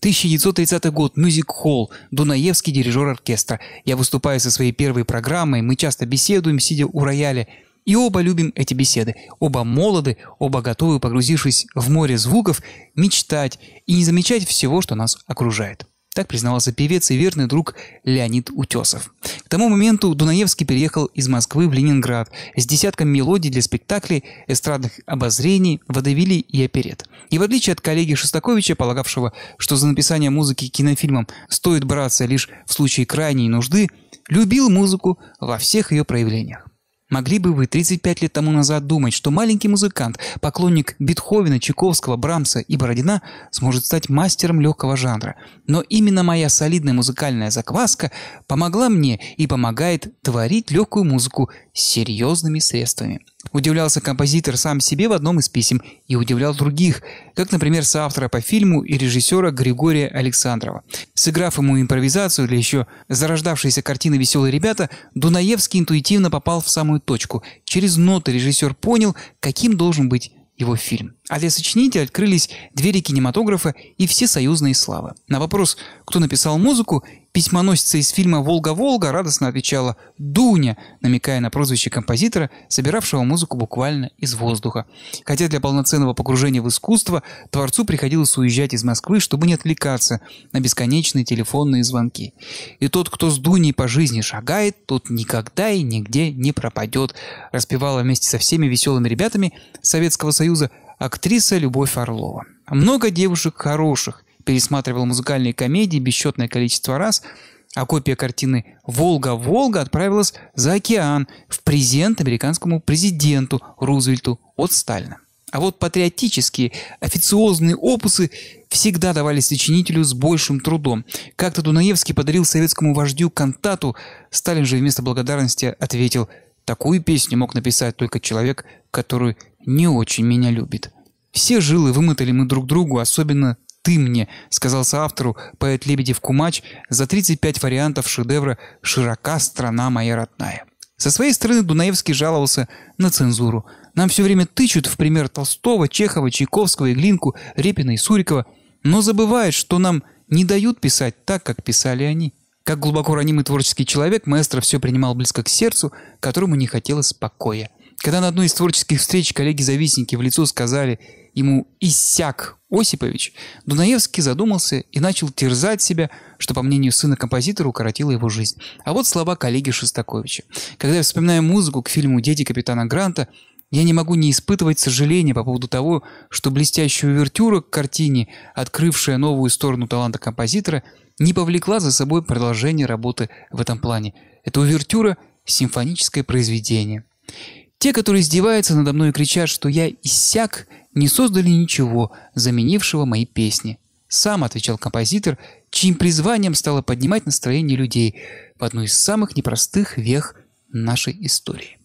1930 год, мюзик-холл, Дунаевский дирижер оркестра. Я выступаю со своей первой программой, мы часто беседуем, сидя у рояля. И оба любим эти беседы. Оба молоды, оба готовы, погрузившись в море звуков, мечтать и не замечать всего, что нас окружает. Так признавался певец и верный друг Леонид Утесов. К тому моменту Дунаевский переехал из Москвы в Ленинград с десятком мелодий для спектаклей, эстрадных обозрений, водовили и оперет. И в отличие от коллеги Шостаковича, полагавшего, что за написание музыки кинофильмам стоит браться лишь в случае крайней нужды, любил музыку во всех ее проявлениях. Могли бы вы 35 лет тому назад думать, что маленький музыкант, поклонник Бетховена, Чайковского, Брамса и Бородина сможет стать мастером легкого жанра. Но именно моя солидная музыкальная закваска помогла мне и помогает творить легкую музыку с серьезными средствами. Удивлялся композитор сам себе в одном из писем и удивлял других, как, например, соавтора по фильму и режиссера Григория Александрова. Сыграв ему импровизацию для еще зарождавшейся картины «Веселые ребята», Дунаевский интуитивно попал в самую точку. Через ноты режиссер понял, каким должен быть его фильм. А для сочинителя открылись двери кинематографа и все союзные славы. На вопрос, кто написал музыку, письмоносица из фильма «Волга-Волга» радостно отвечала «Дуня», намекая на прозвище композитора, собиравшего музыку буквально из воздуха. Хотя для полноценного погружения в искусство творцу приходилось уезжать из Москвы, чтобы не отвлекаться на бесконечные телефонные звонки. И тот, кто с Дуней по жизни шагает, тот никогда и нигде не пропадет, распевала вместе со всеми веселыми ребятами Советского Союза – актриса Любовь Орлова. Много девушек хороших, пересматривал музыкальные комедии бесчетное количество раз, а копия картины «Волга-Волга» отправилась за океан в презент американскому президенту Рузвельту от Сталина. А вот патриотические, официозные опусы всегда давали сочинителю с большим трудом. Как-то Дунаевский подарил советскому вождю кантату, Сталин же вместо благодарности ответил «Такую песню мог написать только человек, который не очень меня любит». Все жилы вымотали мы друг другу, особенно ты мне, сказал соавтору поэт Лебедев Кумач за 35 вариантов шедевра Широка страна моя родная. Со своей стороны Дунаевский жаловался на цензуру. Нам все время тычут в пример Толстого, Чехова, Чайковского, и Глинку, Репина и Сурикова, но забывают, что нам не дают писать так, как писали они. Как глубоко ранимый творческий человек, маэстро все принимал близко к сердцу, которому не хотелось покоя. Когда на одной из творческих встреч коллеги-завистники в лицо сказали ему «Иссяк Осипович», Дунаевский задумался и начал терзать себя, что, по мнению сына композитора, укоротило его жизнь. А вот слова коллеги Шостаковича. «Когда я вспоминаю музыку к фильму «Дети капитана Гранта», я не могу не испытывать сожаления по поводу того, что блестящая увертюра к картине, открывшая новую сторону таланта композитора, не повлекла за собой продолжение работы в этом плане. Эта увертюра – симфоническое произведение. Те, которые издеваются надо мной и кричат, что я иссяк, не создали ничего, заменившего мои песни. Сам отвечал композитор, чьим призванием стало поднимать настроение людей в одну из самых непростых вех нашей истории.